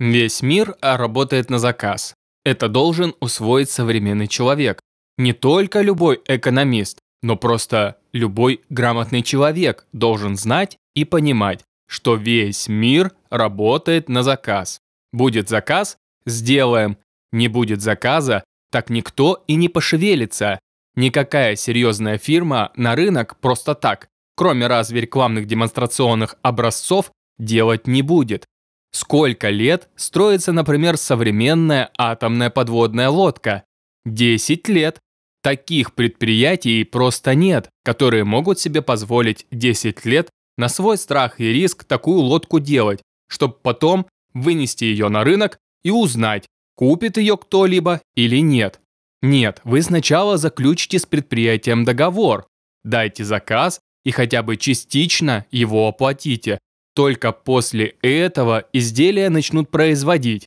Весь мир работает на заказ. Это должен усвоить современный человек. Не только любой экономист, но просто любой грамотный человек должен знать и понимать, что весь мир работает на заказ. Будет заказ – сделаем. Не будет заказа – так никто и не пошевелится. Никакая серьезная фирма на рынок просто так, кроме разве рекламных демонстрационных образцов, делать не будет. Сколько лет строится, например, современная атомная подводная лодка? 10 лет. Таких предприятий просто нет, которые могут себе позволить 10 лет на свой страх и риск такую лодку делать, чтобы потом вынести ее на рынок и узнать, купит ее кто-либо или нет. Нет, вы сначала заключите с предприятием договор, дайте заказ и хотя бы частично его оплатите, только после этого изделия начнут производить,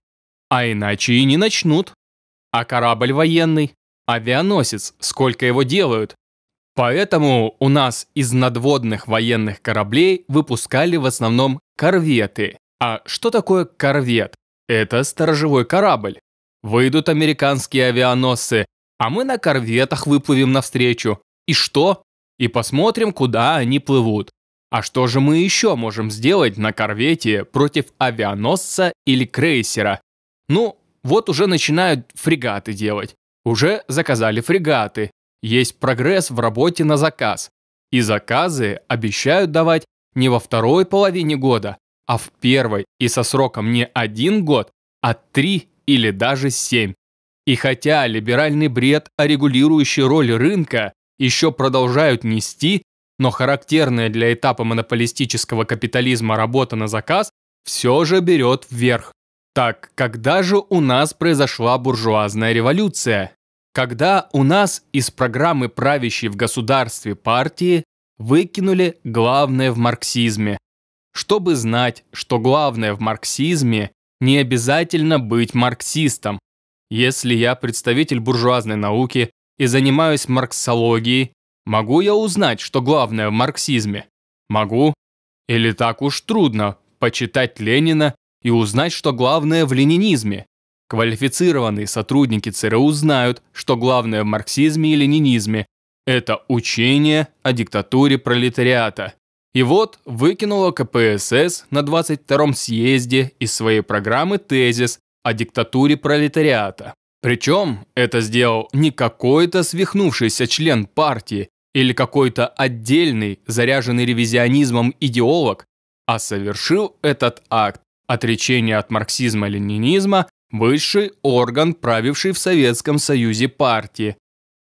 а иначе и не начнут. А корабль военный, авианосец, сколько его делают? Поэтому у нас из надводных военных кораблей выпускали в основном корветы. А что такое корвет? Это сторожевой корабль. Выйдут американские авианосцы, а мы на корветах выплывем навстречу. И что? И посмотрим, куда они плывут. А что же мы еще можем сделать на корвете против авианосца или крейсера? Ну, вот уже начинают фрегаты делать. Уже заказали фрегаты. Есть прогресс в работе на заказ. И заказы обещают давать не во второй половине года, а в первой и со сроком не один год, а три или даже семь. И хотя либеральный бред о а регулирующей роли рынка еще продолжают нести, но характерная для этапа монополистического капитализма работа на заказ все же берет вверх. Так, когда же у нас произошла буржуазная революция? Когда у нас из программы правящей в государстве партии выкинули главное в марксизме. Чтобы знать, что главное в марксизме, не обязательно быть марксистом. Если я представитель буржуазной науки и занимаюсь марксологией, Могу я узнать, что главное в марксизме? Могу. Или так уж трудно почитать Ленина и узнать, что главное в ленинизме? Квалифицированные сотрудники ЦРУ знают, что главное в марксизме и ленинизме – это учение о диктатуре пролетариата. И вот выкинула КПСС на 22-м съезде из своей программы тезис о диктатуре пролетариата. Причем это сделал не какой-то свихнувшийся член партии, или какой-то отдельный, заряженный ревизионизмом идеолог, а совершил этот акт отречения от марксизма-ленинизма высший орган, правивший в Советском Союзе партии.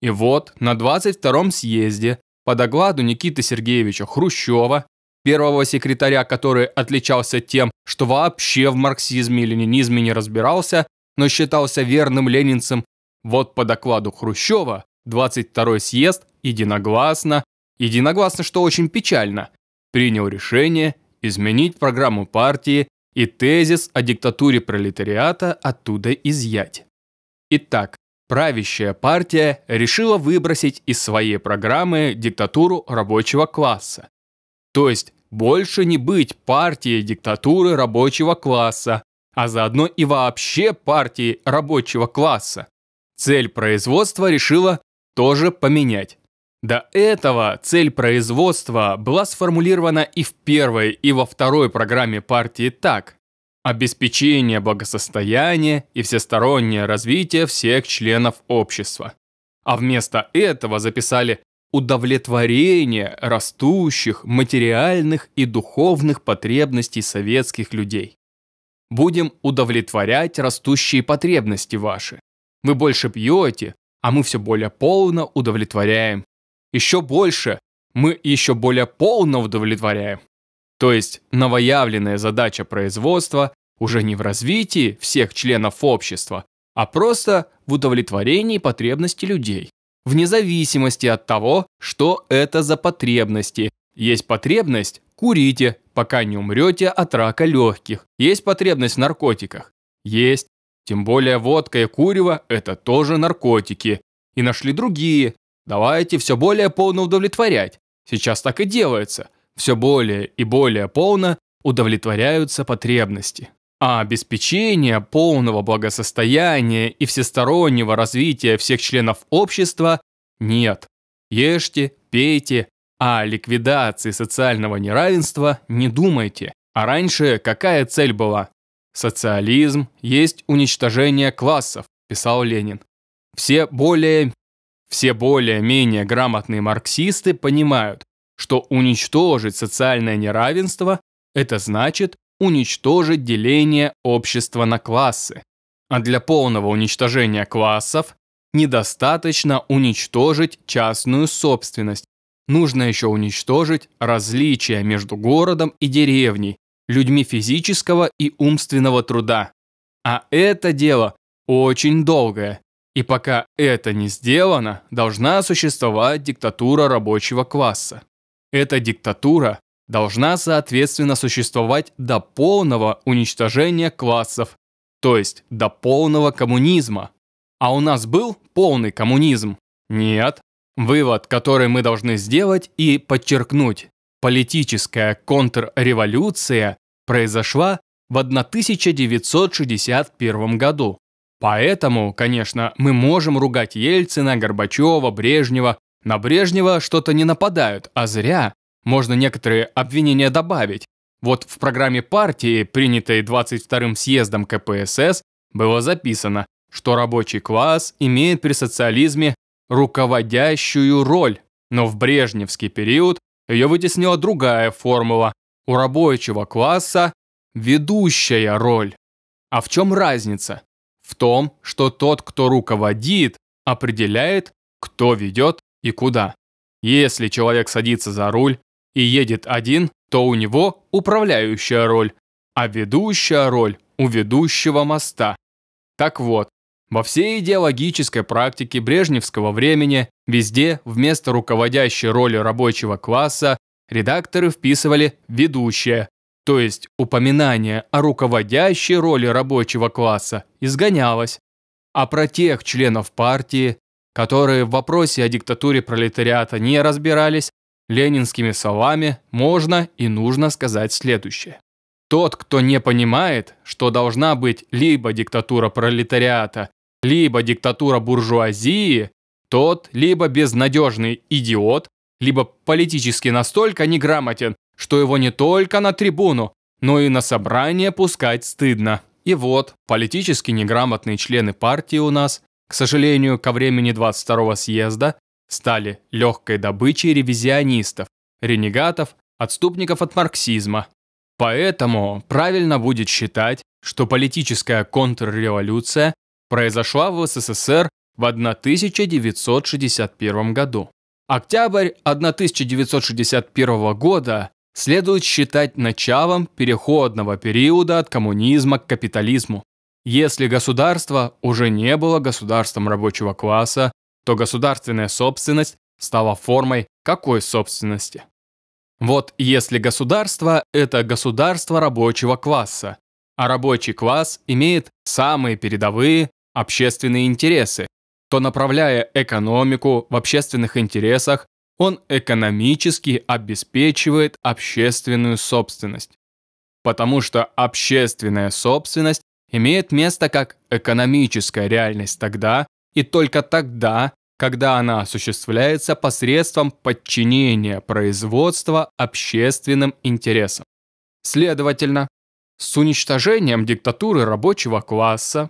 И вот на 22-м съезде по докладу Никиты Сергеевича Хрущева, первого секретаря, который отличался тем, что вообще в марксизме и ленинизме не разбирался, но считался верным ленинцем, вот по докладу Хрущева 22-й съезд единогласно, единогласно, что очень печально, принял решение изменить программу партии и тезис о диктатуре пролетариата оттуда изъять. Итак, правящая партия решила выбросить из своей программы диктатуру рабочего класса. То есть больше не быть партией диктатуры рабочего класса, а заодно и вообще партией рабочего класса. Цель производства решила тоже поменять. До этого цель производства была сформулирована и в первой, и во второй программе партии так – обеспечение благосостояния и всестороннее развитие всех членов общества. А вместо этого записали удовлетворение растущих материальных и духовных потребностей советских людей. Будем удовлетворять растущие потребности ваши. Вы больше пьете, а мы все более полно удовлетворяем еще больше, мы еще более полно удовлетворяем. То есть новоявленная задача производства уже не в развитии всех членов общества, а просто в удовлетворении потребностей людей. Вне зависимости от того, что это за потребности. Есть потребность – курите, пока не умрете от рака легких. Есть потребность в наркотиках? Есть. Тем более водка и курево – это тоже наркотики. И нашли другие, Давайте все более полно удовлетворять. Сейчас так и делается. Все более и более полно удовлетворяются потребности. А обеспечение полного благосостояния и всестороннего развития всех членов общества нет. Ешьте, пейте, а о ликвидации социального неравенства не думайте. А раньше какая цель была? Социализм есть уничтожение классов, писал Ленин. Все более все более-менее грамотные марксисты понимают, что уничтожить социальное неравенство – это значит уничтожить деление общества на классы. А для полного уничтожения классов недостаточно уничтожить частную собственность. Нужно еще уничтожить различия между городом и деревней, людьми физического и умственного труда. А это дело очень долгое и пока это не сделано, должна существовать диктатура рабочего класса. Эта диктатура должна, соответственно, существовать до полного уничтожения классов, то есть до полного коммунизма. А у нас был полный коммунизм? Нет. Вывод, который мы должны сделать и подчеркнуть, политическая контрреволюция произошла в 1961 году. Поэтому, конечно, мы можем ругать Ельцина, Горбачева, Брежнева. На Брежнева что-то не нападают, а зря. Можно некоторые обвинения добавить. Вот в программе партии, принятой 22-м съездом КПСС, было записано, что рабочий класс имеет при социализме руководящую роль, но в брежневский период ее вытеснила другая формула – у рабочего класса ведущая роль. А в чем разница? в том, что тот, кто руководит, определяет, кто ведет и куда. Если человек садится за руль и едет один, то у него управляющая роль, а ведущая роль у ведущего моста. Так вот, во всей идеологической практике брежневского времени везде вместо руководящей роли рабочего класса редакторы вписывали «ведущее», то есть упоминание о руководящей роли рабочего класса изгонялось, а про тех членов партии, которые в вопросе о диктатуре пролетариата не разбирались, ленинскими словами можно и нужно сказать следующее. Тот, кто не понимает, что должна быть либо диктатура пролетариата, либо диктатура буржуазии, тот либо безнадежный идиот, либо политически настолько неграмотен, что его не только на трибуну, но и на собрание пускать стыдно. И вот, политически неграмотные члены партии у нас, к сожалению, ко времени 22-го съезда, стали легкой добычей ревизионистов, ренегатов, отступников от марксизма. Поэтому правильно будет считать, что политическая контрреволюция произошла в СССР в 1961 году. Октябрь 1961 года следует считать началом переходного периода от коммунизма к капитализму. Если государство уже не было государством рабочего класса, то государственная собственность стала формой какой собственности? Вот если государство – это государство рабочего класса, а рабочий класс имеет самые передовые общественные интересы, то направляя экономику в общественных интересах, он экономически обеспечивает общественную собственность. Потому что общественная собственность имеет место как экономическая реальность тогда и только тогда, когда она осуществляется посредством подчинения производства общественным интересам. Следовательно, с уничтожением диктатуры рабочего класса,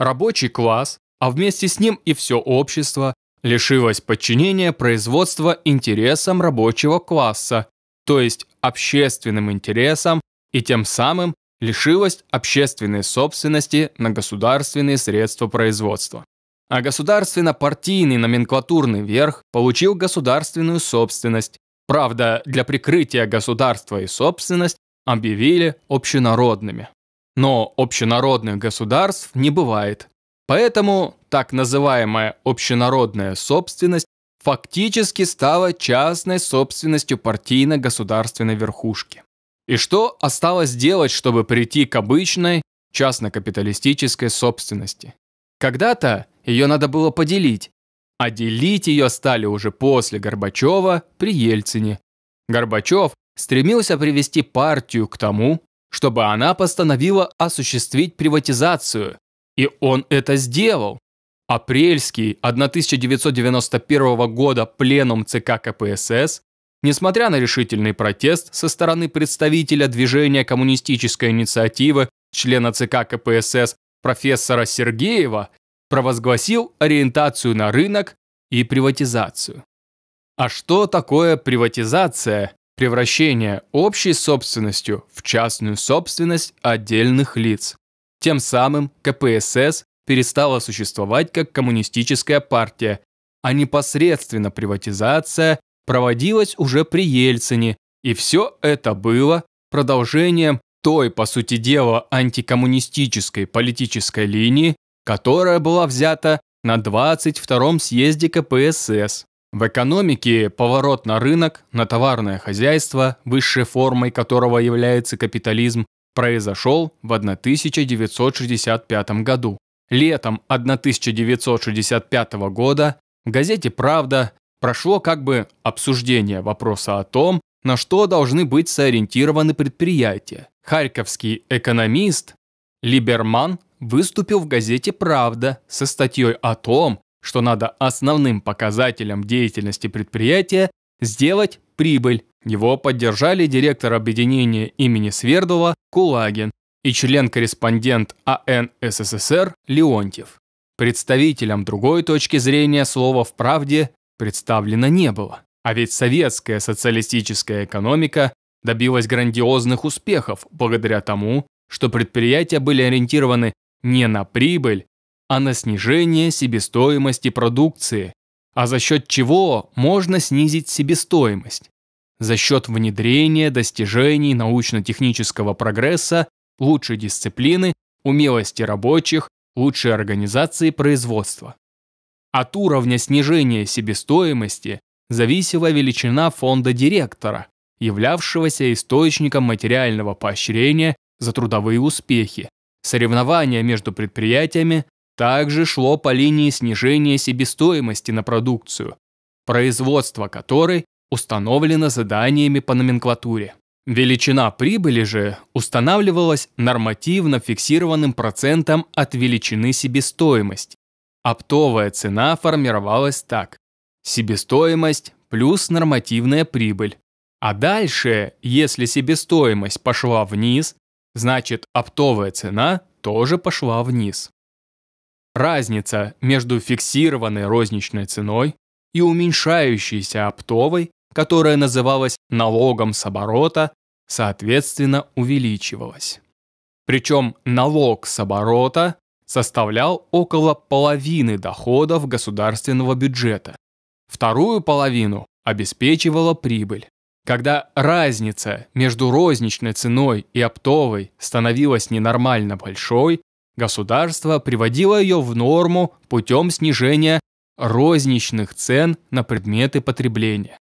рабочий класс, а вместе с ним и все общество, лишилось подчинения производства интересам рабочего класса, то есть общественным интересам, и тем самым лишилось общественной собственности на государственные средства производства. А государственно-партийный номенклатурный верх получил государственную собственность. Правда, для прикрытия государства и собственность объявили общенародными. Но общенародных государств не бывает. Поэтому так называемая общенародная собственность фактически стала частной собственностью партийно-государственной верхушки. И что осталось делать, чтобы прийти к обычной частно-капиталистической собственности? Когда-то ее надо было поделить, а делить ее стали уже после Горбачева при Ельцине. Горбачев стремился привести партию к тому, чтобы она постановила осуществить приватизацию, и он это сделал. Апрельский 1991 года пленум ЦК КПСС, несмотря на решительный протест со стороны представителя движения коммунистической инициативы, члена ЦК КПСС профессора Сергеева, провозгласил ориентацию на рынок и приватизацию. А что такое приватизация? Превращение общей собственностью в частную собственность отдельных лиц. Тем самым КПСС перестала существовать как коммунистическая партия, а непосредственно приватизация проводилась уже при Ельцине, и все это было продолжением той, по сути дела, антикоммунистической политической линии, которая была взята на 22-м съезде КПСС. В экономике поворот на рынок, на товарное хозяйство, высшей формой которого является капитализм, произошел в 1965 году. Летом 1965 года в газете «Правда» прошло как бы обсуждение вопроса о том, на что должны быть сориентированы предприятия. Харьковский экономист Либерман выступил в газете «Правда» со статьей о том, что надо основным показателем деятельности предприятия сделать прибыль, его поддержали директор объединения имени Свердлова Кулагин и член-корреспондент АН СССР Леонтьев. Представителям другой точки зрения слова в правде представлено не было. А ведь советская социалистическая экономика добилась грандиозных успехов благодаря тому, что предприятия были ориентированы не на прибыль, а на снижение себестоимости продукции, а за счет чего можно снизить себестоимость за счет внедрения достижений научно-технического прогресса, лучшей дисциплины, умелости рабочих, лучшей организации производства. От уровня снижения себестоимости зависела величина фонда директора, являвшегося источником материального поощрения за трудовые успехи. Соревнование между предприятиями также шло по линии снижения себестоимости на продукцию, производство которой установлена заданиями по номенклатуре. Величина прибыли же устанавливалась нормативно фиксированным процентом от величины себестоимости. Оптовая цена формировалась так. Себестоимость плюс нормативная прибыль. А дальше, если себестоимость пошла вниз, значит оптовая цена тоже пошла вниз. Разница между фиксированной розничной ценой и уменьшающейся оптовой которая называлась налогом с оборота, соответственно увеличивалась. Причем налог с оборота составлял около половины доходов государственного бюджета. Вторую половину обеспечивала прибыль. Когда разница между розничной ценой и оптовой становилась ненормально большой, государство приводило ее в норму путем снижения розничных цен на предметы потребления.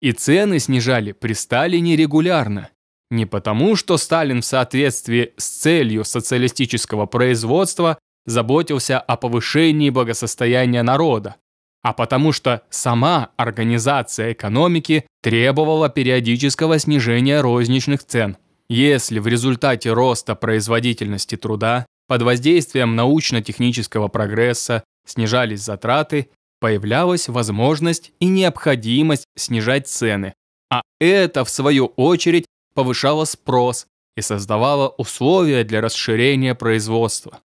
И цены снижали при Сталине регулярно. Не потому, что Сталин в соответствии с целью социалистического производства заботился о повышении благосостояния народа, а потому что сама организация экономики требовала периодического снижения розничных цен. Если в результате роста производительности труда под воздействием научно-технического прогресса снижались затраты, появлялась возможность и необходимость снижать цены, а это, в свою очередь, повышало спрос и создавало условия для расширения производства.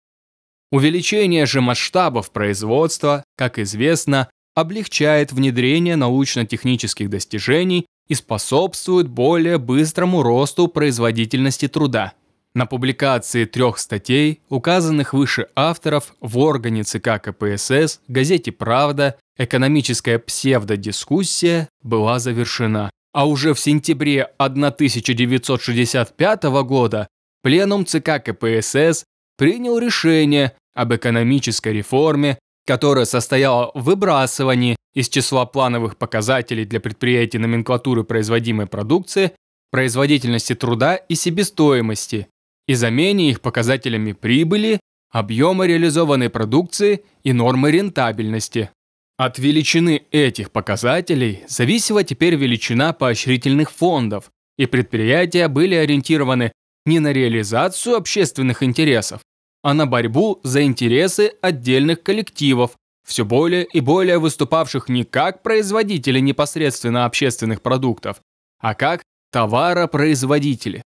Увеличение же масштабов производства, как известно, облегчает внедрение научно-технических достижений и способствует более быстрому росту производительности труда – на публикации трех статей, указанных выше авторов в органе ЦК КПСС, газете «Правда», экономическая псевдодискуссия была завершена. А уже в сентябре 1965 года Пленум ЦК КПСС принял решение об экономической реформе, которая состояла в выбрасывании из числа плановых показателей для предприятий номенклатуры производимой продукции, производительности труда и себестоимости, и замене их показателями прибыли, объема реализованной продукции и нормы рентабельности. От величины этих показателей зависела теперь величина поощрительных фондов, и предприятия были ориентированы не на реализацию общественных интересов, а на борьбу за интересы отдельных коллективов, все более и более выступавших не как производители непосредственно общественных продуктов, а как товаропроизводители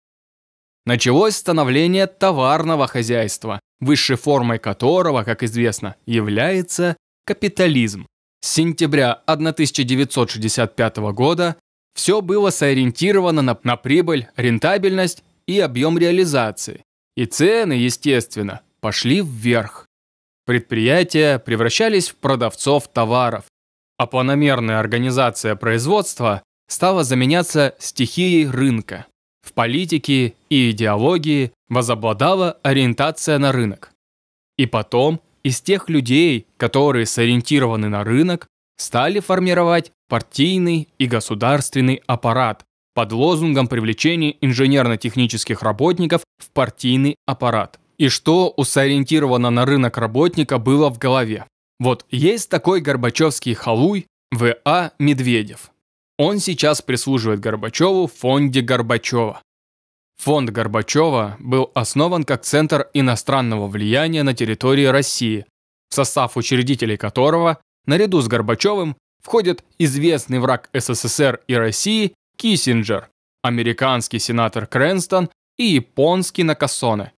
началось становление товарного хозяйства, высшей формой которого, как известно, является капитализм. С сентября 1965 года все было сориентировано на, на прибыль, рентабельность и объем реализации. И цены, естественно, пошли вверх. Предприятия превращались в продавцов товаров, а планомерная организация производства стала заменяться стихией рынка в политике и идеологии возобладала ориентация на рынок. И потом из тех людей, которые сориентированы на рынок, стали формировать партийный и государственный аппарат под лозунгом привлечения инженерно-технических работников в партийный аппарат. И что у сориентированного на рынок работника было в голове? Вот есть такой горбачевский халуй В.А. Медведев. Он сейчас прислуживает Горбачеву в фонде Горбачева. Фонд Горбачева был основан как Центр иностранного влияния на территории России, в состав учредителей которого, наряду с Горбачевым, входит известный враг СССР и России Киссинджер, американский сенатор Крэнстон и японский Накасоне.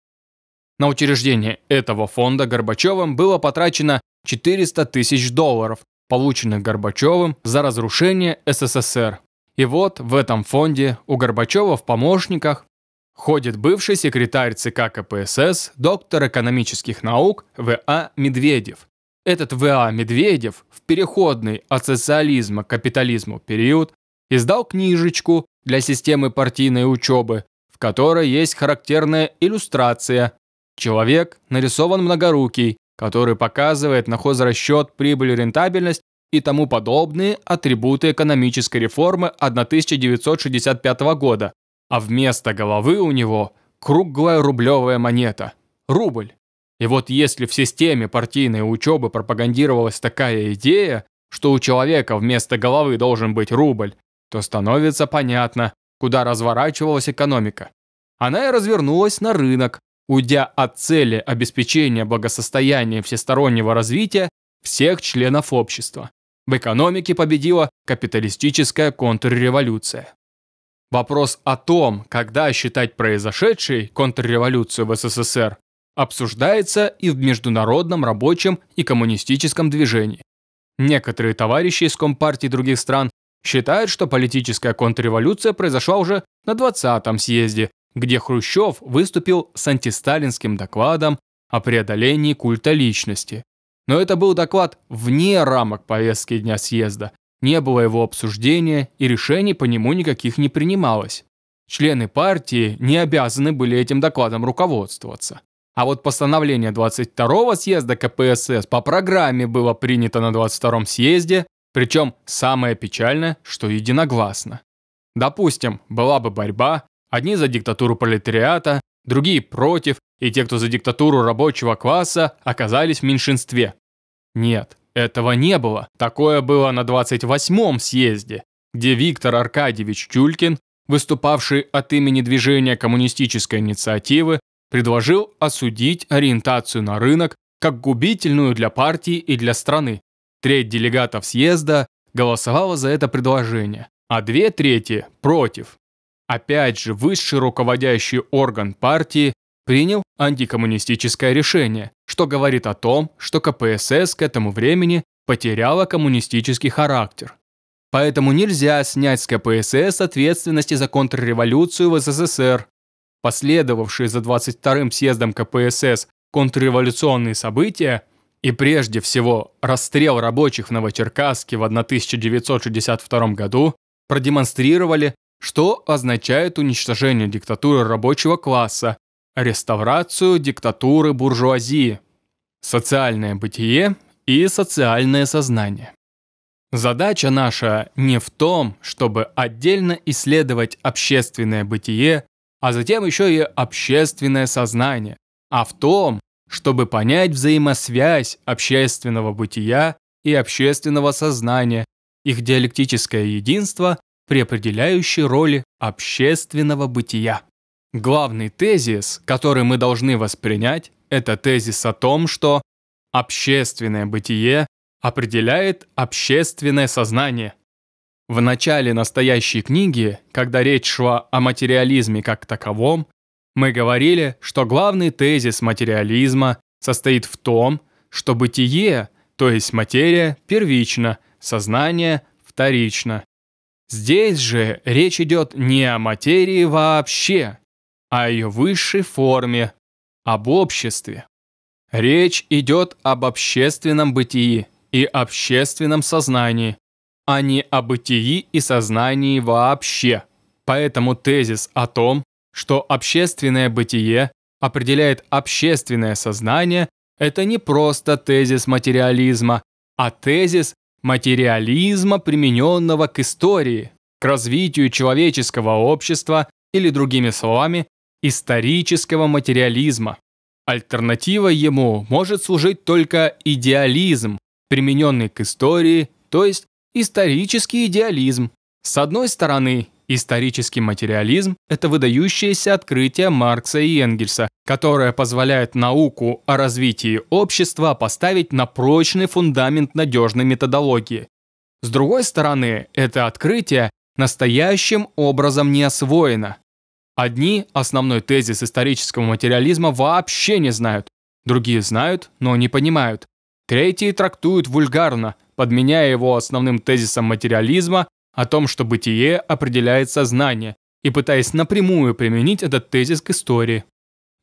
На учреждение этого фонда Горбачевым было потрачено 400 тысяч долларов полученных Горбачевым за разрушение СССР. И вот в этом фонде у Горбачева в помощниках ходит бывший секретарь ЦК КПСС, доктор экономических наук В.А. Медведев. Этот В.А. Медведев в переходный от социализма к капитализму период издал книжечку для системы партийной учебы, в которой есть характерная иллюстрация. Человек нарисован многорукий, который показывает на хозрасчет, прибыль, рентабельность и тому подобные атрибуты экономической реформы 1965 года, а вместо головы у него круглая рублевая монета – рубль. И вот если в системе партийной учебы пропагандировалась такая идея, что у человека вместо головы должен быть рубль, то становится понятно, куда разворачивалась экономика. Она и развернулась на рынок, уйдя от цели обеспечения благосостояния всестороннего развития всех членов общества. В экономике победила капиталистическая контрреволюция. Вопрос о том, когда считать произошедшей контрреволюцию в СССР, обсуждается и в международном рабочем и коммунистическом движении. Некоторые товарищи из Компартии других стран считают, что политическая контрреволюция произошла уже на 20-м съезде где Хрущев выступил с антисталинским докладом о преодолении культа личности. Но это был доклад вне рамок повестки Дня съезда, не было его обсуждения и решений по нему никаких не принималось. Члены партии не обязаны были этим докладом руководствоваться. А вот постановление 22-го съезда КПСС по программе было принято на 22-м съезде, причем самое печальное, что единогласно. Допустим, была бы борьба, Одни за диктатуру пролетариата, другие против, и те, кто за диктатуру рабочего класса, оказались в меньшинстве. Нет, этого не было. Такое было на 28-м съезде, где Виктор Аркадьевич Тюлькин, выступавший от имени движения коммунистической инициативы, предложил осудить ориентацию на рынок как губительную для партии и для страны. Треть делегатов съезда голосовала за это предложение, а две трети – против. Опять же, высший руководящий орган партии принял антикоммунистическое решение, что говорит о том, что КПСС к этому времени потеряла коммунистический характер. Поэтому нельзя снять с КПСС ответственности за контрреволюцию в СССР. Последовавшие за 22-м съездом КПСС контрреволюционные события и прежде всего расстрел рабочих в Новочеркасске в 1962 году продемонстрировали, что означает уничтожение диктатуры рабочего класса, реставрацию диктатуры буржуазии, социальное бытие и социальное сознание. Задача наша не в том, чтобы отдельно исследовать общественное бытие, а затем еще и общественное сознание, а в том, чтобы понять взаимосвязь общественного бытия и общественного сознания, их диалектическое единство при определяющей роли общественного бытия. Главный тезис, который мы должны воспринять, это тезис о том, что общественное бытие определяет общественное сознание. В начале настоящей книги, когда речь шла о материализме как таковом, мы говорили, что главный тезис материализма состоит в том, что бытие, то есть материя, первично, сознание – вторично. Здесь же речь идет не о материи вообще, а о ее высшей форме, об обществе. Речь идет об общественном бытии и общественном сознании, а не о бытии и сознании вообще. Поэтому тезис о том, что общественное бытие определяет общественное сознание, это не просто тезис материализма, а тезис материализма, примененного к истории, к развитию человеческого общества или, другими словами, исторического материализма. Альтернатива ему может служить только идеализм, примененный к истории, то есть исторический идеализм. С одной стороны, Исторический материализм – это выдающееся открытие Маркса и Энгельса, которое позволяет науку о развитии общества поставить на прочный фундамент надежной методологии. С другой стороны, это открытие настоящим образом не освоено. Одни основной тезис исторического материализма вообще не знают, другие знают, но не понимают. Третьи трактуют вульгарно, подменяя его основным тезисом материализма о том, что бытие определяет сознание, и пытаясь напрямую применить этот тезис к истории.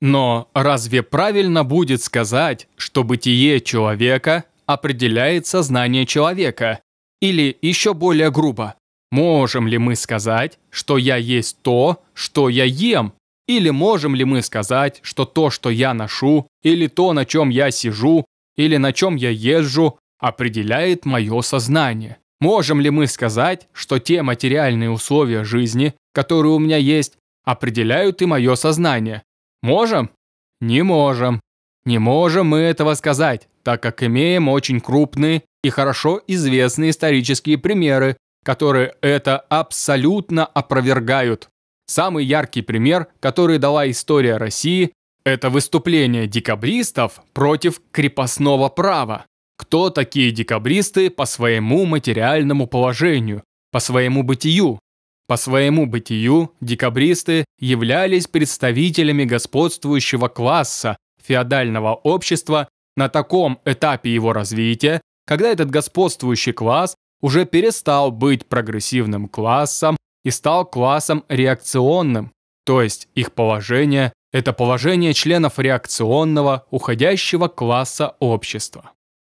Но разве правильно будет сказать, что бытие человека определяет сознание человека? Или еще более грубо, можем ли мы сказать, что я есть то, что я ем? Или можем ли мы сказать, что то, что я ношу, или то, на чем я сижу, или на чем я езжу, определяет мое сознание? Можем ли мы сказать, что те материальные условия жизни, которые у меня есть, определяют и мое сознание? Можем? Не можем. Не можем мы этого сказать, так как имеем очень крупные и хорошо известные исторические примеры, которые это абсолютно опровергают. Самый яркий пример, который дала история России, это выступление декабристов против крепостного права. Кто такие декабристы по своему материальному положению, по своему бытию? По своему бытию декабристы являлись представителями господствующего класса феодального общества на таком этапе его развития, когда этот господствующий класс уже перестал быть прогрессивным классом и стал классом реакционным, то есть их положение – это положение членов реакционного, уходящего класса общества.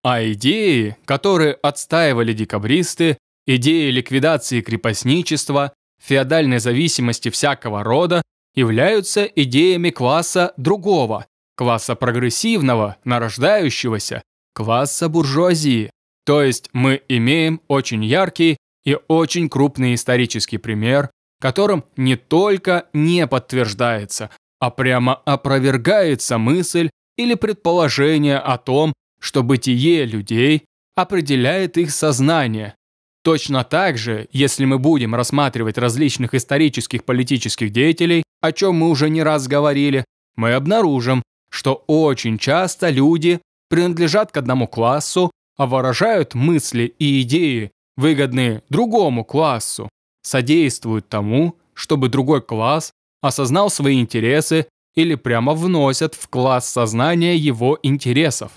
А идеи, которые отстаивали декабристы, идеи ликвидации крепостничества, феодальной зависимости всякого рода, являются идеями класса другого, класса прогрессивного, нарождающегося, класса буржуазии. То есть мы имеем очень яркий и очень крупный исторический пример, которым не только не подтверждается, а прямо опровергается мысль или предположение о том, что бытие людей определяет их сознание. Точно так же, если мы будем рассматривать различных исторических политических деятелей, о чем мы уже не раз говорили, мы обнаружим, что очень часто люди принадлежат к одному классу, а выражают мысли и идеи, выгодные другому классу, содействуют тому, чтобы другой класс осознал свои интересы или прямо вносят в класс сознания его интересов.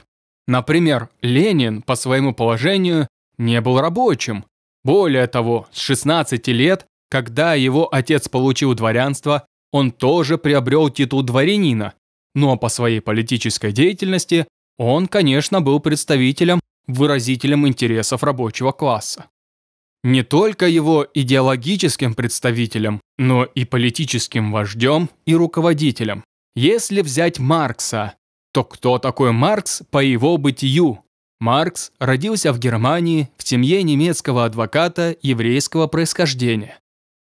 Например, Ленин по своему положению не был рабочим. Более того, с 16 лет, когда его отец получил дворянство, он тоже приобрел титул дворянина, но по своей политической деятельности он, конечно, был представителем, выразителем интересов рабочего класса. Не только его идеологическим представителем, но и политическим вождем и руководителем. Если взять Маркса, то кто такой Маркс по его бытию? Маркс родился в Германии в семье немецкого адвоката еврейского происхождения.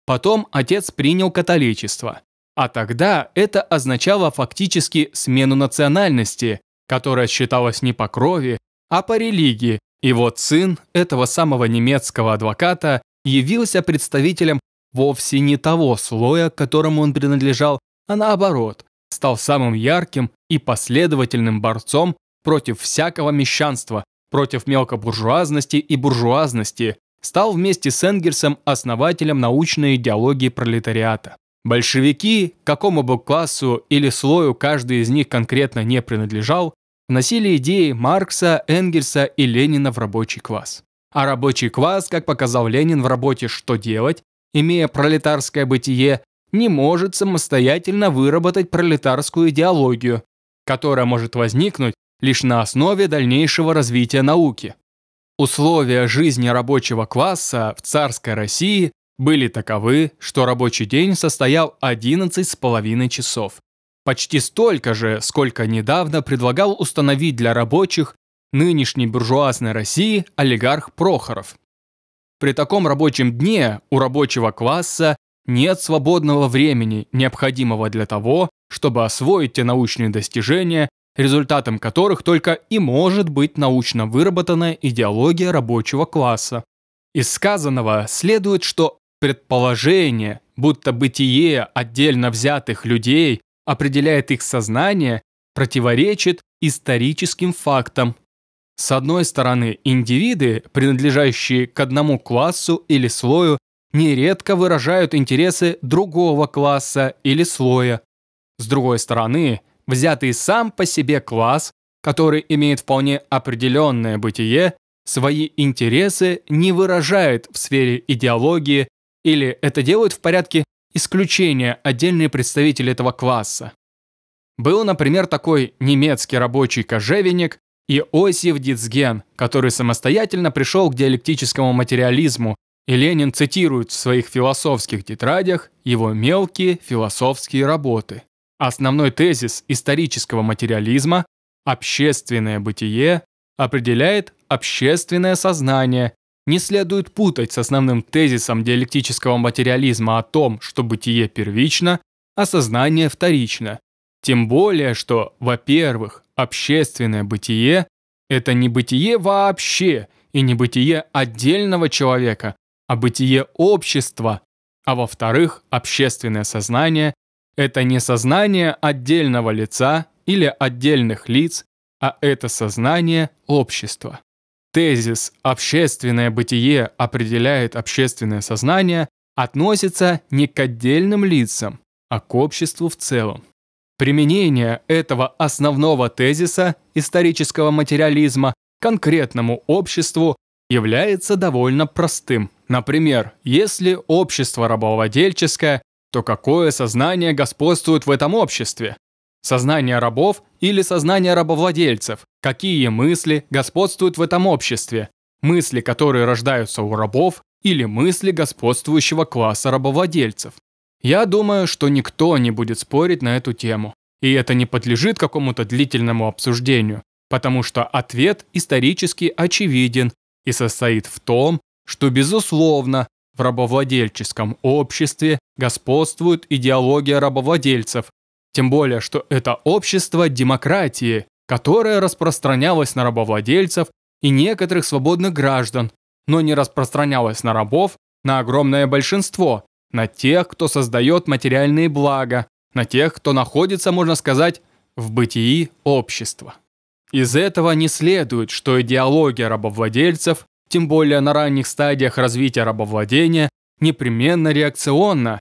Потом отец принял католичество. А тогда это означало фактически смену национальности, которая считалась не по крови, а по религии. И вот сын этого самого немецкого адвоката явился представителем вовсе не того слоя, к которому он принадлежал, а наоборот, стал самым ярким и последовательным борцом против всякого мещанства, против мелкобуржуазности и буржуазности, стал вместе с Энгельсом основателем научной идеологии пролетариата. Большевики, какому бы классу или слою каждый из них конкретно не принадлежал, вносили идеи Маркса, Энгельса и Ленина в рабочий класс. А рабочий класс, как показал Ленин в работе «Что делать?», имея пролетарское бытие, не может самостоятельно выработать пролетарскую идеологию, которая может возникнуть лишь на основе дальнейшего развития науки. Условия жизни рабочего класса в царской России были таковы, что рабочий день состоял 11,5 часов. Почти столько же, сколько недавно предлагал установить для рабочих нынешней буржуазной России олигарх Прохоров. При таком рабочем дне у рабочего класса нет свободного времени, необходимого для того, чтобы освоить те научные достижения, результатом которых только и может быть научно выработанная идеология рабочего класса. Из сказанного следует, что предположение, будто бытие отдельно взятых людей определяет их сознание, противоречит историческим фактам. С одной стороны, индивиды, принадлежащие к одному классу или слою, нередко выражают интересы другого класса или слоя. С другой стороны, взятый сам по себе класс, который имеет вполне определенное бытие, свои интересы не выражает в сфере идеологии или это делают в порядке исключения отдельные представители этого класса. Был, например, такой немецкий рабочий кожевенник Иосиф Дицген, который самостоятельно пришел к диалектическому материализму и Ленин цитирует в своих философских тетрадях его мелкие философские работы. Основной тезис исторического материализма «общественное бытие» определяет общественное сознание, не следует путать с основным тезисом диалектического материализма о том, что бытие первично, а сознание вторично. Тем более, что, во-первых, общественное бытие – это не бытие вообще и не бытие отдельного человека, а бытие общества, а во-вторых, общественное сознание – это не сознание отдельного лица или отдельных лиц, а это сознание общества. Тезис «общественное бытие определяет общественное сознание» относится не к отдельным лицам, а к обществу в целом. Применение этого основного тезиса исторического материализма конкретному обществу является довольно простым. Например, если общество рабовладельческое, то какое сознание господствует в этом обществе? Сознание рабов или сознание рабовладельцев? Какие мысли господствуют в этом обществе? Мысли, которые рождаются у рабов, или мысли господствующего класса рабовладельцев? Я думаю, что никто не будет спорить на эту тему. И это не подлежит какому-то длительному обсуждению, потому что ответ исторически очевиден и состоит в том, что, безусловно, в рабовладельческом обществе господствует идеология рабовладельцев, тем более, что это общество демократии, которое распространялось на рабовладельцев и некоторых свободных граждан, но не распространялось на рабов, на огромное большинство, на тех, кто создает материальные блага, на тех, кто находится, можно сказать, в бытии общества. Из этого не следует, что идеология рабовладельцев, тем более на ранних стадиях развития рабовладения, непременно реакционна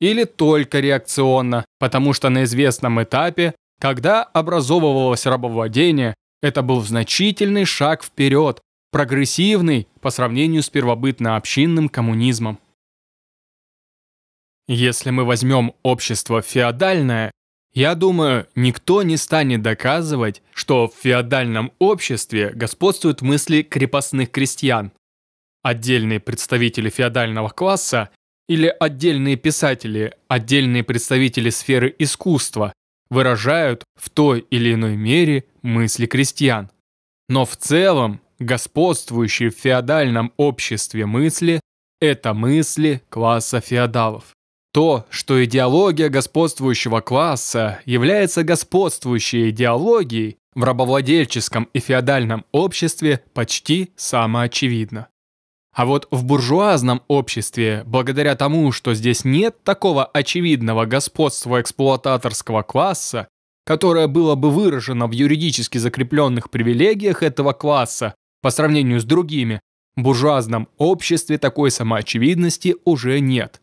или только реакционна, потому что на известном этапе, когда образовывалось рабовладение, это был значительный шаг вперед, прогрессивный по сравнению с первобытно-общинным коммунизмом. Если мы возьмем общество феодальное, я думаю, никто не станет доказывать, что в феодальном обществе господствуют мысли крепостных крестьян. Отдельные представители феодального класса или отдельные писатели, отдельные представители сферы искусства выражают в той или иной мере мысли крестьян. Но в целом господствующие в феодальном обществе мысли – это мысли класса феодалов то, что идеология господствующего класса является господствующей идеологией в рабовладельческом и феодальном обществе почти самоочевидно. А вот в буржуазном обществе, благодаря тому, что здесь нет такого очевидного господства эксплуататорского класса, которое было бы выражено в юридически закрепленных привилегиях этого класса по сравнению с другими, в буржуазном обществе такой самоочевидности уже нет.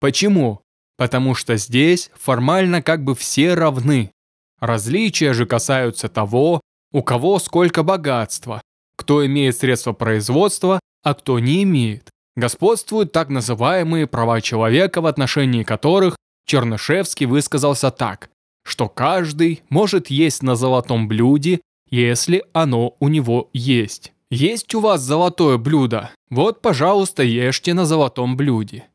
Почему? Потому что здесь формально как бы все равны. Различия же касаются того, у кого сколько богатства, кто имеет средства производства, а кто не имеет. Господствуют так называемые права человека, в отношении которых Чернышевский высказался так, что каждый может есть на золотом блюде, если оно у него есть. Есть у вас золотое блюдо? Вот, пожалуйста, ешьте на золотом блюде.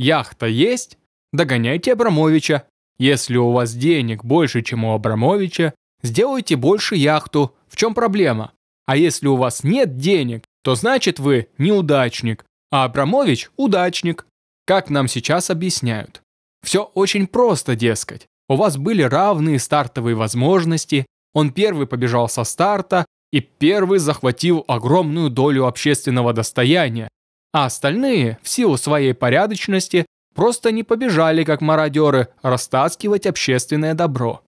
Яхта есть? Догоняйте Абрамовича. Если у вас денег больше, чем у Абрамовича, сделайте больше яхту. В чем проблема? А если у вас нет денег, то значит вы неудачник, а Абрамович – удачник. Как нам сейчас объясняют? Все очень просто, дескать. У вас были равные стартовые возможности, он первый побежал со старта и первый захватил огромную долю общественного достояния, а остальные, в силу своей порядочности, просто не побежали, как мародеры, растаскивать общественное добро.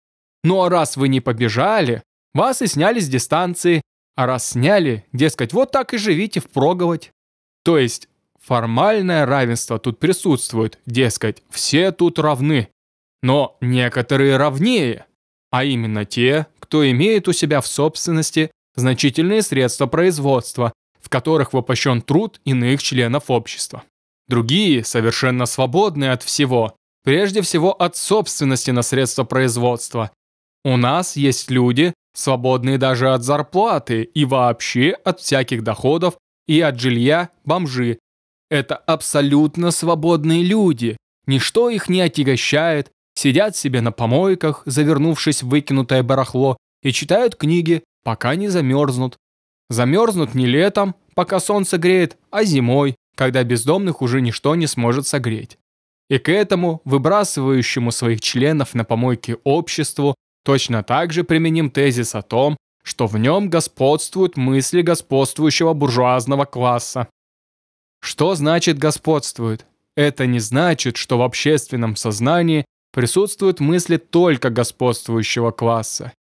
Ну а раз вы не побежали, вас и сняли с дистанции, а раз сняли, дескать, вот так и живите впроговать. То есть формальное равенство тут присутствует, дескать, все тут равны, но некоторые равнее, а именно те, кто имеет у себя в собственности значительные средства производства, в которых воплощен труд иных членов общества. Другие совершенно свободные от всего, прежде всего от собственности на средства производства. У нас есть люди, свободные даже от зарплаты и вообще от всяких доходов и от жилья бомжи. Это абсолютно свободные люди, ничто их не отягощает, сидят себе на помойках, завернувшись в выкинутое барахло, и читают книги, пока не замерзнут, Замерзнут не летом, пока солнце греет, а зимой, когда бездомных уже ничто не сможет согреть. И к этому, выбрасывающему своих членов на помойки обществу, точно так же применим тезис о том, что в нем господствуют мысли господствующего буржуазного класса. Что значит господствуют? Это не значит, что в общественном сознании присутствуют мысли только господствующего класса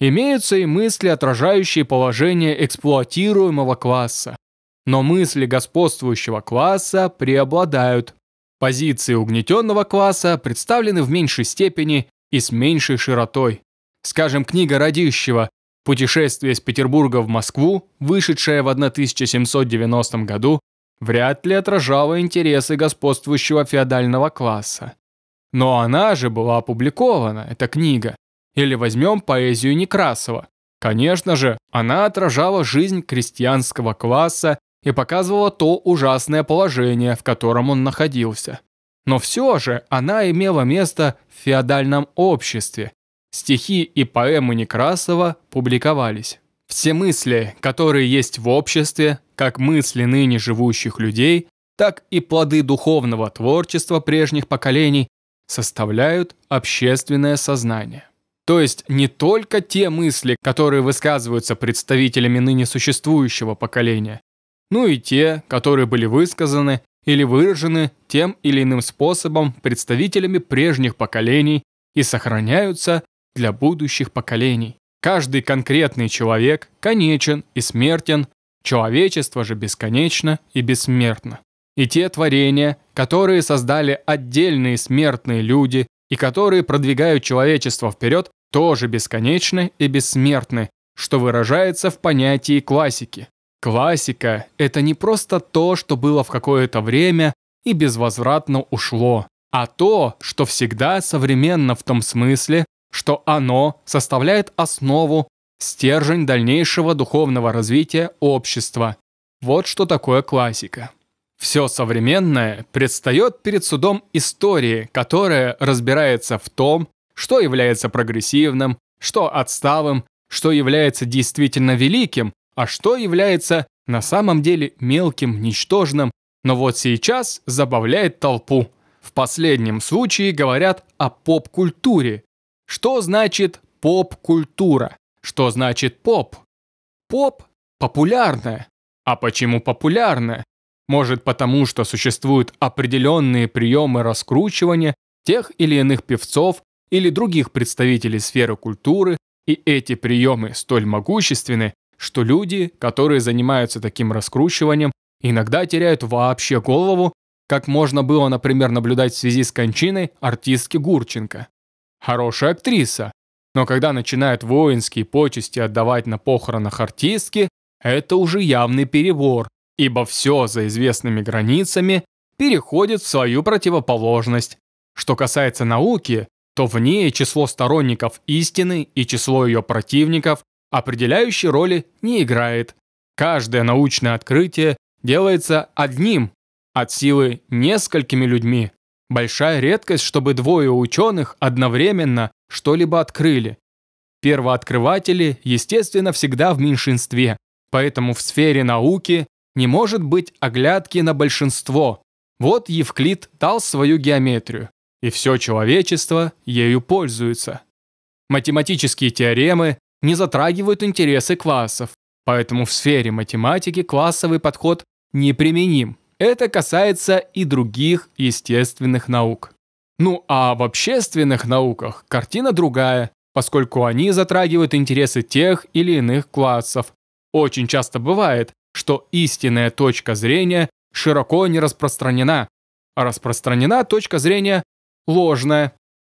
имеются и мысли, отражающие положение эксплуатируемого класса. Но мысли господствующего класса преобладают. Позиции угнетенного класса представлены в меньшей степени и с меньшей широтой. Скажем, книга Радищева «Путешествие из Петербурга в Москву», вышедшая в 1790 году, вряд ли отражала интересы господствующего феодального класса. Но она же была опубликована, эта книга, или возьмем поэзию Некрасова. Конечно же, она отражала жизнь крестьянского класса и показывала то ужасное положение, в котором он находился. Но все же она имела место в феодальном обществе. Стихи и поэмы Некрасова публиковались. Все мысли, которые есть в обществе, как мысли ныне живущих людей, так и плоды духовного творчества прежних поколений, составляют общественное сознание. То есть не только те мысли, которые высказываются представителями ныне существующего поколения, ну и те, которые были высказаны или выражены тем или иным способом представителями прежних поколений и сохраняются для будущих поколений. Каждый конкретный человек конечен и смертен, человечество же бесконечно и бессмертно. И те творения, которые создали отдельные смертные люди и которые продвигают человечество вперед, тоже бесконечны и бессмертны, что выражается в понятии классики. Классика – это не просто то, что было в какое-то время и безвозвратно ушло, а то, что всегда современно в том смысле, что оно составляет основу, стержень дальнейшего духовного развития общества. Вот что такое классика. Все современное предстает перед судом истории, которая разбирается в том, что является прогрессивным, что отсталым, что является действительно великим, а что является на самом деле мелким, ничтожным, но вот сейчас забавляет толпу. В последнем случае говорят о поп-культуре. Что значит поп-культура? Что значит поп? Поп – популярное. А почему популярное? Может потому, что существуют определенные приемы раскручивания тех или иных певцов или других представителей сферы культуры, и эти приемы столь могущественны, что люди, которые занимаются таким раскручиванием, иногда теряют вообще голову, как можно было, например, наблюдать в связи с кончиной артистки Гурченко. Хорошая актриса, но когда начинают воинские почести отдавать на похоронах артистки, это уже явный перебор, ибо все за известными границами переходит в свою противоположность. Что касается науки, то в ней число сторонников истины и число ее противников определяющей роли не играет. Каждое научное открытие делается одним, от силы несколькими людьми. Большая редкость, чтобы двое ученых одновременно что-либо открыли. Первооткрыватели, естественно, всегда в меньшинстве, поэтому в сфере науки не может быть оглядки на большинство. Вот Евклид дал свою геометрию и все человечество ею пользуется. Математические теоремы не затрагивают интересы классов, поэтому в сфере математики классовый подход неприменим. Это касается и других естественных наук. Ну а в общественных науках картина другая, поскольку они затрагивают интересы тех или иных классов. Очень часто бывает, что истинная точка зрения широко не распространена, а распространена точка зрения ложное.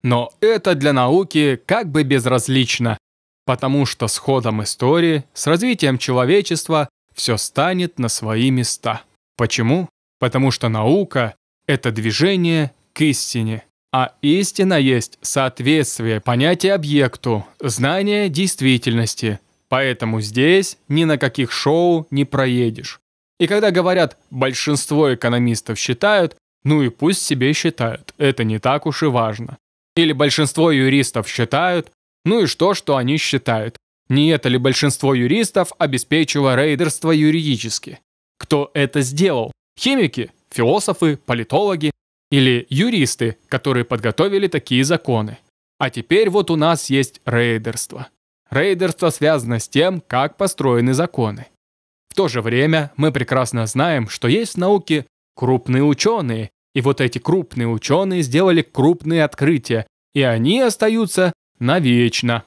Но это для науки как бы безразлично, потому что с ходом истории, с развитием человечества все станет на свои места. Почему? Потому что наука – это движение к истине. А истина есть соответствие понятия объекту, знание действительности. Поэтому здесь ни на каких шоу не проедешь. И когда говорят «большинство экономистов считают», ну и пусть себе считают, это не так уж и важно. Или большинство юристов считают, ну и что, что они считают. Не это ли большинство юристов обеспечило рейдерство юридически? Кто это сделал? Химики? Философы? Политологи? Или юристы, которые подготовили такие законы? А теперь вот у нас есть рейдерство. Рейдерство связано с тем, как построены законы. В то же время мы прекрасно знаем, что есть в науке крупные ученые, и вот эти крупные ученые сделали крупные открытия, и они остаются навечно.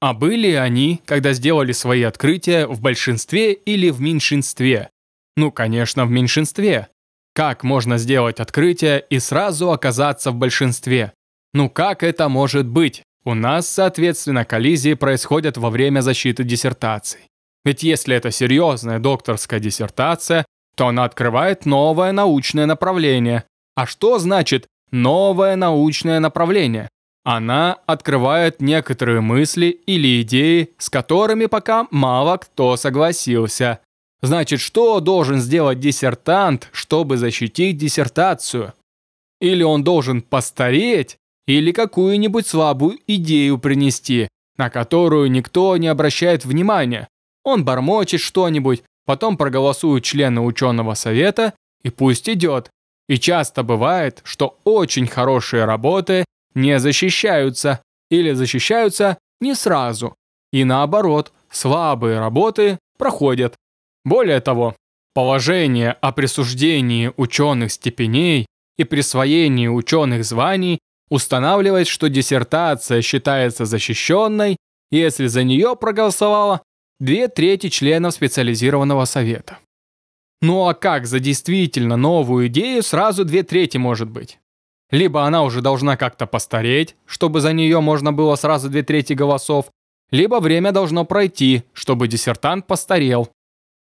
А были они, когда сделали свои открытия, в большинстве или в меньшинстве? Ну, конечно, в меньшинстве. Как можно сделать открытие и сразу оказаться в большинстве? Ну как это может быть? У нас, соответственно, коллизии происходят во время защиты диссертаций. Ведь если это серьезная докторская диссертация, то она открывает новое научное направление, а что значит «новое научное направление»? Она открывает некоторые мысли или идеи, с которыми пока мало кто согласился. Значит, что должен сделать диссертант, чтобы защитить диссертацию? Или он должен постареть, или какую-нибудь слабую идею принести, на которую никто не обращает внимания. Он бормочет что-нибудь, потом проголосуют члены ученого совета, и пусть идет. И часто бывает, что очень хорошие работы не защищаются или защищаются не сразу. И наоборот, слабые работы проходят. Более того, положение о присуждении ученых степеней и присвоении ученых званий устанавливает, что диссертация считается защищенной, если за нее проголосовало две трети членов специализированного совета. Ну а как за действительно новую идею сразу две трети может быть? Либо она уже должна как-то постареть, чтобы за нее можно было сразу две трети голосов, либо время должно пройти, чтобы диссертант постарел.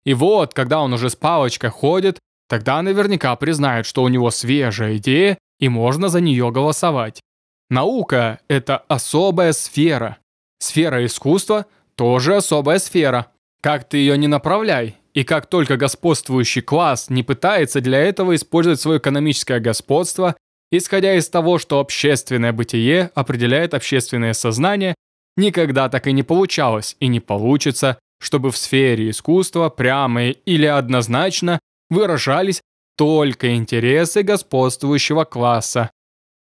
И вот, когда он уже с палочкой ходит, тогда наверняка признают, что у него свежая идея и можно за нее голосовать. Наука – это особая сфера. Сфера искусства – тоже особая сфера. Как ты ее не направляй, и как только господствующий класс не пытается для этого использовать свое экономическое господство, исходя из того, что общественное бытие определяет общественное сознание, никогда так и не получалось и не получится, чтобы в сфере искусства прямо или однозначно выражались только интересы господствующего класса.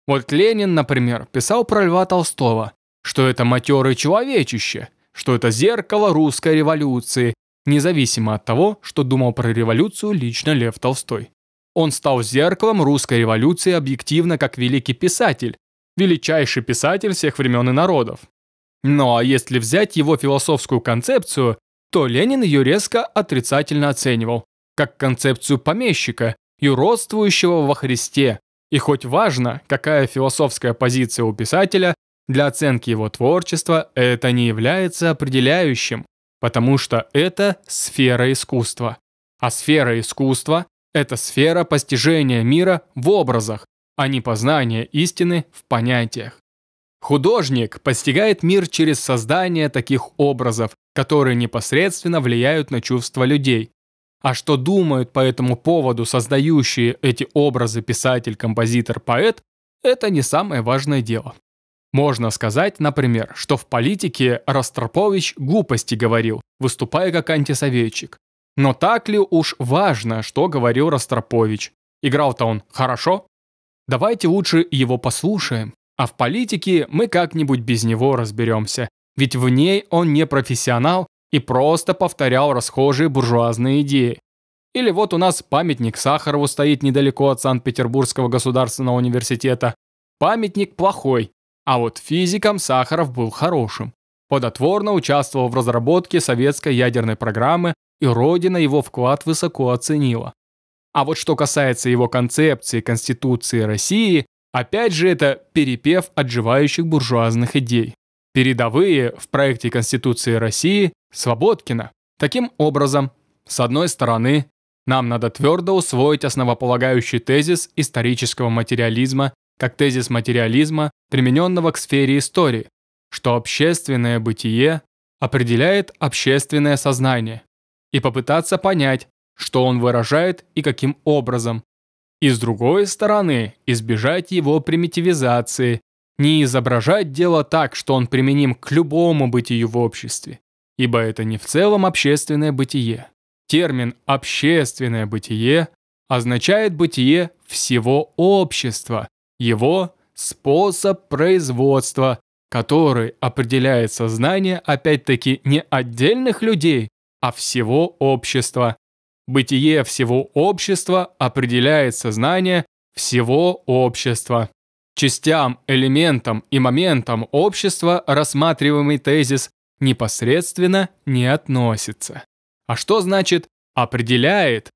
Вот Ленин, например, писал про Льва Толстого, что это матерый человечище, что это зеркало русской революции, независимо от того, что думал про революцию лично Лев Толстой. Он стал зеркалом русской революции объективно как великий писатель, величайший писатель всех времен и народов. Но ну, а если взять его философскую концепцию, то Ленин ее резко отрицательно оценивал, как концепцию помещика и родствующего во Христе. И хоть важно, какая философская позиция у писателя, для оценки его творчества это не является определяющим потому что это сфера искусства. А сфера искусства – это сфера постижения мира в образах, а не познания истины в понятиях. Художник постигает мир через создание таких образов, которые непосредственно влияют на чувства людей. А что думают по этому поводу создающие эти образы писатель, композитор, поэт, это не самое важное дело. Можно сказать, например, что в политике Ростропович глупости говорил, выступая как антисоветчик. Но так ли уж важно, что говорил Ростропович? Играл-то он хорошо? Давайте лучше его послушаем, а в политике мы как-нибудь без него разберемся, ведь в ней он не профессионал и просто повторял расхожие буржуазные идеи. Или вот у нас памятник Сахарову стоит недалеко от Санкт-Петербургского государственного университета. Памятник плохой, а вот физиком Сахаров был хорошим. Подотворно участвовал в разработке советской ядерной программы, и Родина его вклад высоко оценила. А вот что касается его концепции Конституции России, опять же это перепев отживающих буржуазных идей. Передовые в проекте Конституции России Свободкина. Таким образом, с одной стороны, нам надо твердо усвоить основополагающий тезис исторического материализма как тезис материализма, примененного к сфере истории, что общественное бытие определяет общественное сознание, и попытаться понять, что он выражает и каким образом. И с другой стороны, избежать его примитивизации, не изображать дело так, что он применим к любому бытию в обществе, ибо это не в целом общественное бытие. Термин «общественное бытие» означает бытие всего общества, его способ производства, который определяет сознание опять-таки не отдельных людей, а всего общества. Бытие всего общества определяет сознание всего общества. Частям, элементам и моментам общества рассматриваемый тезис непосредственно не относится. А что значит «определяет»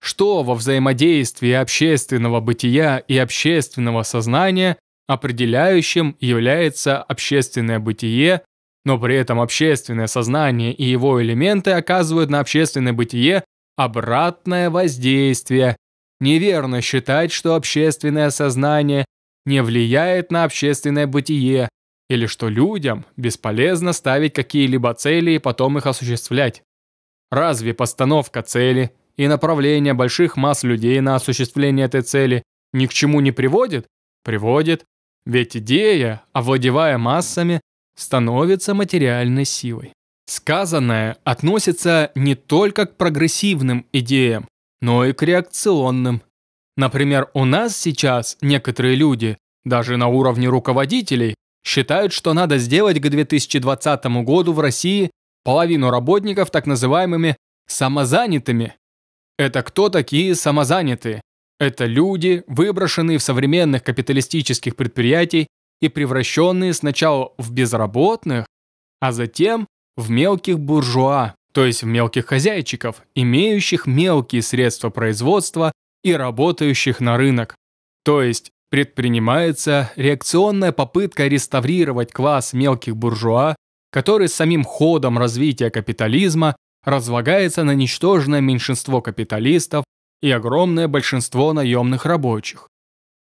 что во взаимодействии общественного бытия и общественного сознания определяющим является общественное бытие, но при этом общественное сознание и его элементы оказывают на общественное бытие обратное воздействие. Неверно считать, что общественное сознание не влияет на общественное бытие, или что людям бесполезно ставить какие-либо цели и потом их осуществлять. Разве постановка цели, и направление больших масс людей на осуществление этой цели ни к чему не приводит? Приводит. Ведь идея, овладевая массами, становится материальной силой. Сказанное относится не только к прогрессивным идеям, но и к реакционным. Например, у нас сейчас некоторые люди, даже на уровне руководителей, считают, что надо сделать к 2020 году в России половину работников так называемыми самозанятыми это кто такие самозанятые? Это люди, выброшенные в современных капиталистических предприятий и превращенные сначала в безработных, а затем в мелких буржуа, то есть в мелких хозяйчиков, имеющих мелкие средства производства и работающих на рынок. То есть предпринимается реакционная попытка реставрировать класс мелких буржуа, который самим ходом развития капитализма разлагается на ничтожное меньшинство капиталистов и огромное большинство наемных рабочих.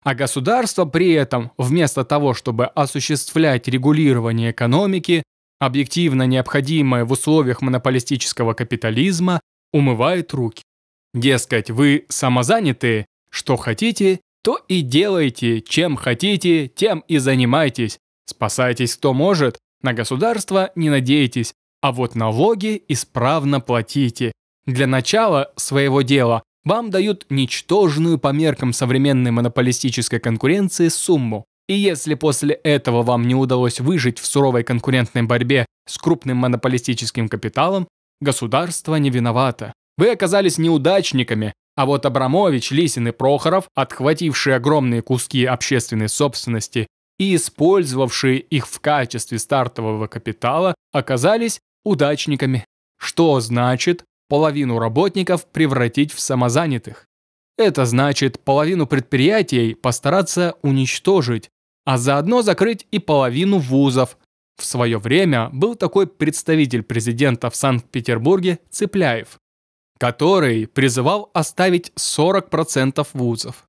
А государство при этом, вместо того, чтобы осуществлять регулирование экономики, объективно необходимое в условиях монополистического капитализма, умывает руки. Дескать, вы самозанятые, что хотите, то и делайте, чем хотите, тем и занимайтесь. Спасайтесь, кто может, на государство не надейтесь, а вот налоги исправно платите. Для начала своего дела вам дают ничтожную по меркам современной монополистической конкуренции сумму. И если после этого вам не удалось выжить в суровой конкурентной борьбе с крупным монополистическим капиталом, государство не виновато. Вы оказались неудачниками, а вот Абрамович, Лисин и Прохоров, отхватившие огромные куски общественной собственности и использовавшие их в качестве стартового капитала, оказались удачниками, что значит половину работников превратить в самозанятых. Это значит половину предприятий постараться уничтожить, а заодно закрыть и половину вузов. В свое время был такой представитель президента в Санкт-Петербурге Цыпляев, который призывал оставить 40% вузов.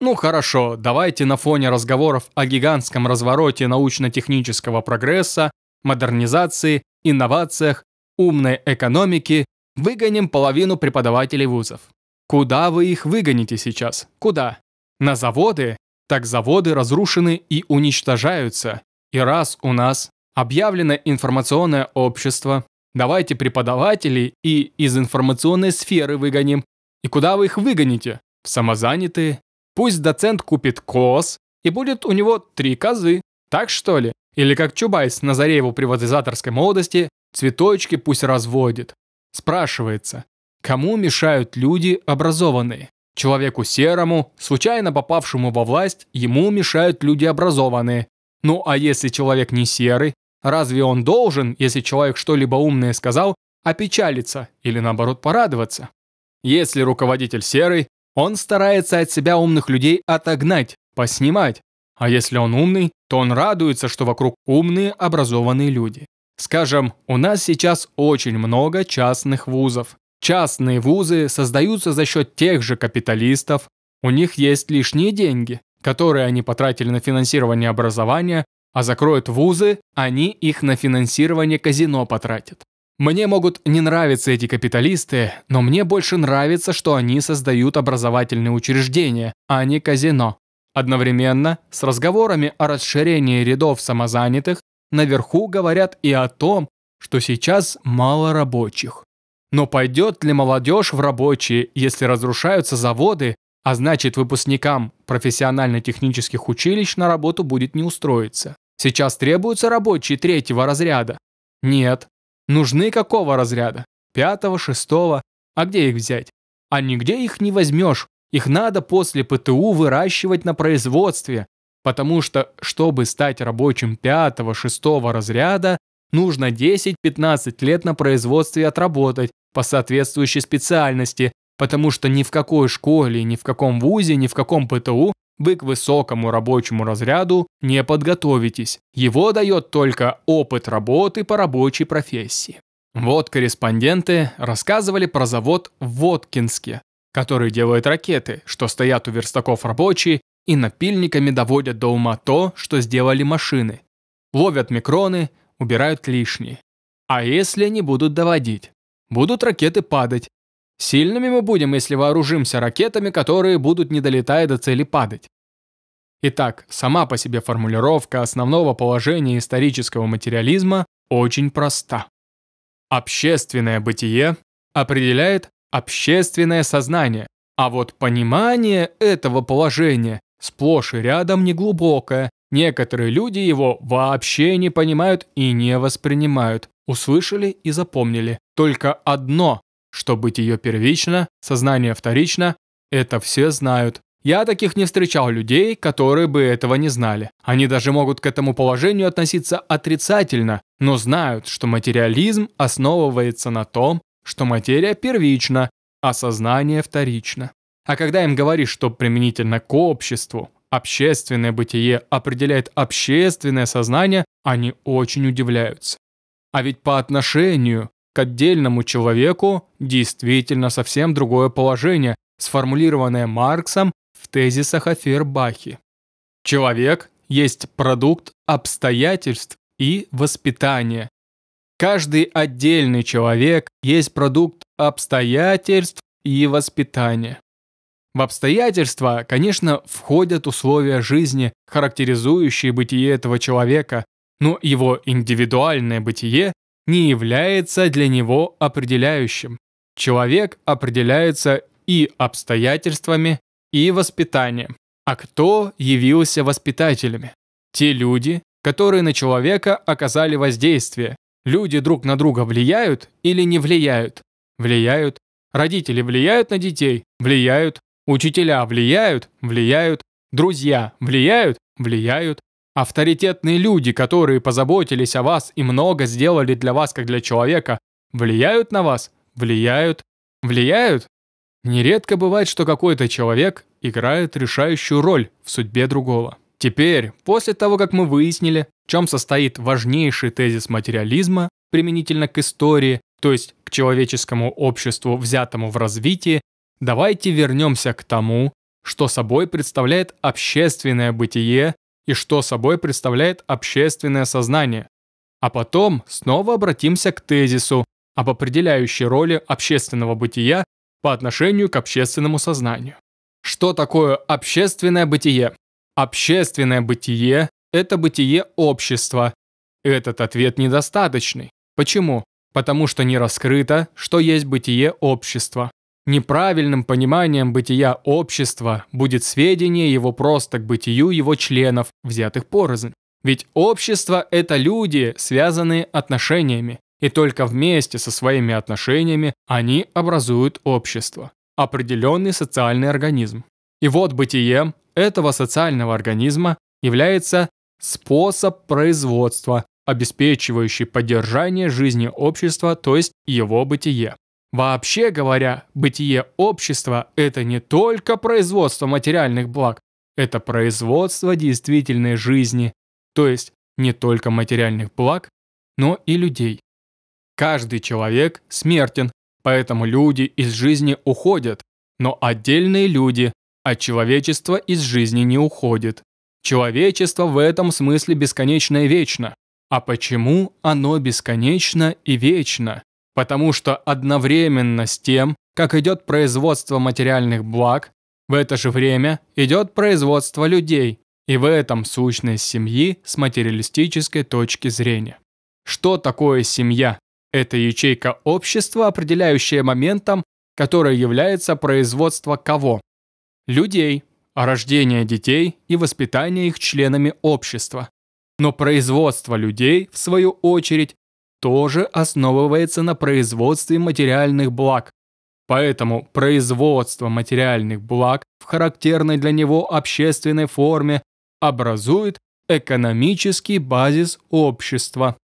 Ну хорошо, давайте на фоне разговоров о гигантском развороте научно-технического прогресса модернизации, инновациях, умной экономике выгоним половину преподавателей вузов. Куда вы их выгоните сейчас? Куда? На заводы? Так заводы разрушены и уничтожаются. И раз у нас объявлено информационное общество, давайте преподавателей и из информационной сферы выгоним. И куда вы их выгоните? В самозанятые? Пусть доцент купит коз, и будет у него три козы. Так что ли? Или как Чубайс на заре его приватизаторской молодости «Цветочки пусть разводит». Спрашивается, кому мешают люди образованные? Человеку серому, случайно попавшему во власть, ему мешают люди образованные. Ну а если человек не серый, разве он должен, если человек что-либо умное сказал, опечалиться или наоборот порадоваться? Если руководитель серый, он старается от себя умных людей отогнать, поснимать. А если он умный, то он радуется, что вокруг умные, образованные люди. Скажем, у нас сейчас очень много частных вузов. Частные вузы создаются за счет тех же капиталистов, у них есть лишние деньги, которые они потратили на финансирование образования, а закроют вузы, они их на финансирование казино потратят. Мне могут не нравиться эти капиталисты, но мне больше нравится, что они создают образовательные учреждения, а не казино. Одновременно с разговорами о расширении рядов самозанятых наверху говорят и о том, что сейчас мало рабочих. Но пойдет ли молодежь в рабочие, если разрушаются заводы, а значит выпускникам профессионально-технических училищ на работу будет не устроиться? Сейчас требуются рабочие третьего разряда? Нет. Нужны какого разряда? Пятого, шестого? А где их взять? А нигде их не возьмешь, их надо после ПТУ выращивать на производстве, потому что, чтобы стать рабочим 5-6 разряда, нужно 10-15 лет на производстве отработать по соответствующей специальности, потому что ни в какой школе, ни в каком вузе, ни в каком ПТУ вы к высокому рабочему разряду не подготовитесь. Его дает только опыт работы по рабочей профессии. Вот корреспонденты рассказывали про завод в Воткинске, которые делают ракеты, что стоят у верстаков рабочие и напильниками доводят до ума то, что сделали машины. Ловят микроны, убирают лишние. А если они будут доводить? Будут ракеты падать. Сильными мы будем, если вооружимся ракетами, которые будут, не долетая до цели, падать. Итак, сама по себе формулировка основного положения исторического материализма очень проста. Общественное бытие определяет общественное сознание. А вот понимание этого положения сплошь и рядом неглубокое. Некоторые люди его вообще не понимают и не воспринимают. Услышали и запомнили. Только одно, что быть ее первично, сознание вторично, это все знают. Я таких не встречал людей, которые бы этого не знали. Они даже могут к этому положению относиться отрицательно, но знают, что материализм основывается на том, что материя первична, а сознание вторично. А когда им говоришь, что применительно к обществу, общественное бытие определяет общественное сознание, они очень удивляются. А ведь по отношению к отдельному человеку действительно совсем другое положение, сформулированное Марксом в тезисах о Фейербахе. Человек есть продукт обстоятельств и воспитания, Каждый отдельный человек есть продукт обстоятельств и воспитания. В обстоятельства, конечно, входят условия жизни, характеризующие бытие этого человека, но его индивидуальное бытие не является для него определяющим. Человек определяется и обстоятельствами, и воспитанием. А кто явился воспитателями? Те люди, которые на человека оказали воздействие, Люди друг на друга влияют или не влияют? Влияют. Родители влияют на детей? Влияют. Учителя влияют? Влияют. Друзья влияют? Влияют. Авторитетные люди, которые позаботились о вас и много сделали для вас как для человека, влияют на вас? Влияют. Влияют? Нередко бывает, что какой-то человек играет решающую роль в судьбе другого. Теперь, после того, как мы выяснили, в чем состоит важнейший тезис материализма применительно к истории, то есть к человеческому обществу, взятому в развитии, давайте вернемся к тому, что собой представляет общественное бытие и что собой представляет общественное сознание. А потом снова обратимся к тезису об определяющей роли общественного бытия по отношению к общественному сознанию. Что такое общественное бытие? Общественное бытие – это бытие общества. Этот ответ недостаточный. Почему? Потому что не раскрыто, что есть бытие общества. Неправильным пониманием бытия общества будет сведение его просто к бытию его членов, взятых порознь. Ведь общество – это люди, связанные отношениями, и только вместе со своими отношениями они образуют общество, определенный социальный организм. И вот бытием этого социального организма является способ производства, обеспечивающий поддержание жизни общества, то есть его бытие. Вообще говоря, бытие общества – это не только производство материальных благ, это производство действительной жизни, то есть не только материальных благ, но и людей. Каждый человек смертен, поэтому люди из жизни уходят, но отдельные люди а человечество из жизни не уходит. Человечество в этом смысле бесконечно и вечно. А почему оно бесконечно и вечно? Потому что одновременно с тем, как идет производство материальных благ, в это же время идет производство людей, и в этом сущность семьи с материалистической точки зрения. Что такое семья? Это ячейка общества, определяющая моментом, который является производство кого? людей, а рождение детей и воспитание их членами общества. Но производство людей, в свою очередь, тоже основывается на производстве материальных благ. Поэтому производство материальных благ в характерной для него общественной форме образует экономический базис общества.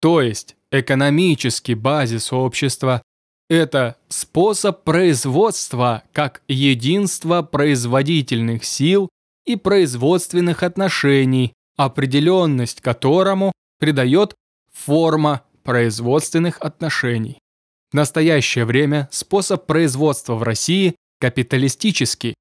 То есть экономический базис общества это способ производства как единство производительных сил и производственных отношений, определенность которому придает форма производственных отношений. В настоящее время способ производства в России капиталистический.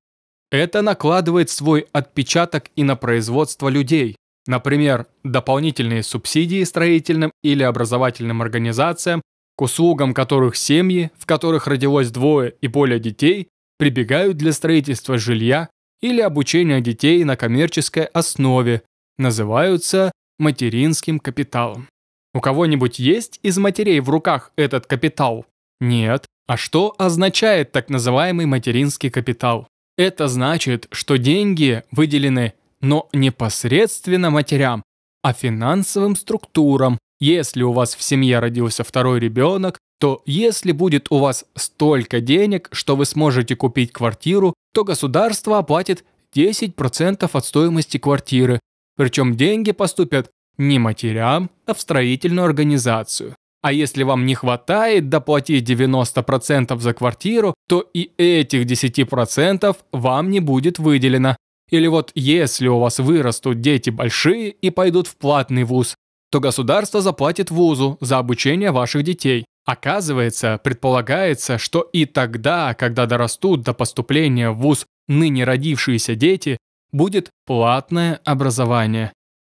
Это накладывает свой отпечаток и на производство людей. Например, дополнительные субсидии строительным или образовательным организациям услугам которых семьи, в которых родилось двое и более детей, прибегают для строительства жилья или обучения детей на коммерческой основе, называются материнским капиталом. У кого-нибудь есть из матерей в руках этот капитал? Нет. А что означает так называемый материнский капитал? Это значит, что деньги выделены, но непосредственно матерям, а финансовым структурам, если у вас в семье родился второй ребенок, то если будет у вас столько денег, что вы сможете купить квартиру, то государство оплатит 10% от стоимости квартиры. Причем деньги поступят не матерям, а в строительную организацию. А если вам не хватает доплатить 90% за квартиру, то и этих 10% вам не будет выделено. Или вот если у вас вырастут дети большие и пойдут в платный вуз, то государство заплатит вузу за обучение ваших детей. Оказывается, предполагается, что и тогда, когда дорастут до поступления в вуз ныне родившиеся дети, будет платное образование.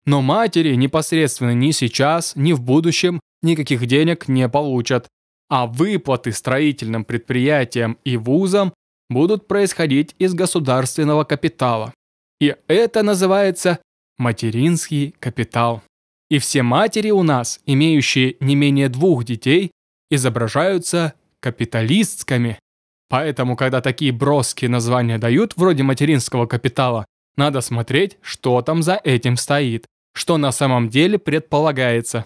Но матери непосредственно ни сейчас, ни в будущем никаких денег не получат, а выплаты строительным предприятиям и вузам будут происходить из государственного капитала. И это называется материнский капитал. И все матери у нас, имеющие не менее двух детей, изображаются капиталистками. Поэтому, когда такие броские названия дают, вроде материнского капитала, надо смотреть, что там за этим стоит, что на самом деле предполагается.